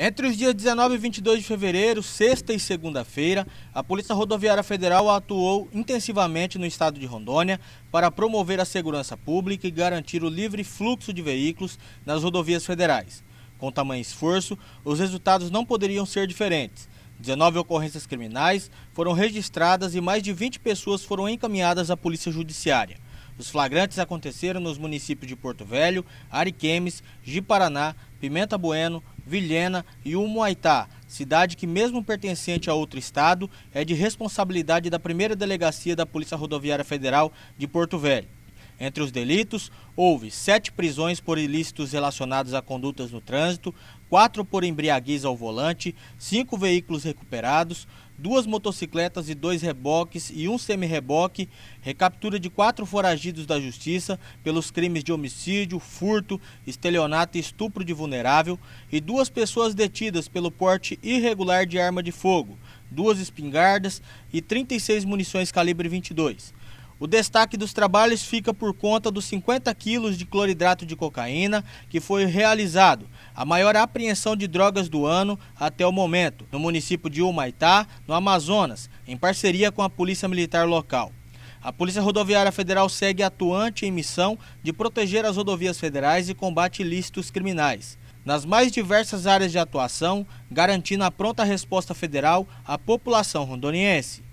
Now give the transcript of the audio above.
Entre os dias 19 e 22 de fevereiro, sexta e segunda-feira, a Polícia Rodoviária Federal atuou intensivamente no estado de Rondônia para promover a segurança pública e garantir o livre fluxo de veículos nas rodovias federais. Com tamanho esforço, os resultados não poderiam ser diferentes. 19 ocorrências criminais foram registradas e mais de 20 pessoas foram encaminhadas à Polícia Judiciária. Os flagrantes aconteceram nos municípios de Porto Velho, Ariquemes, Jiparaná, Pimenta Bueno, Vilhena e Humuaitá, cidade que, mesmo pertencente a outro estado, é de responsabilidade da primeira delegacia da Polícia Rodoviária Federal de Porto Velho. Entre os delitos, houve sete prisões por ilícitos relacionados a condutas no trânsito, quatro por embriaguez ao volante, cinco veículos recuperados, duas motocicletas e dois reboques e um semi-reboque, recaptura de quatro foragidos da justiça pelos crimes de homicídio, furto, estelionato e estupro de vulnerável e duas pessoas detidas pelo porte irregular de arma de fogo, duas espingardas e 36 munições calibre 22. O destaque dos trabalhos fica por conta dos 50 quilos de cloridrato de cocaína que foi realizado, a maior apreensão de drogas do ano até o momento, no município de Humaitá, no Amazonas, em parceria com a Polícia Militar local. A Polícia Rodoviária Federal segue atuante em missão de proteger as rodovias federais e combate ilícitos criminais, nas mais diversas áreas de atuação, garantindo a pronta resposta federal à população rondoniense.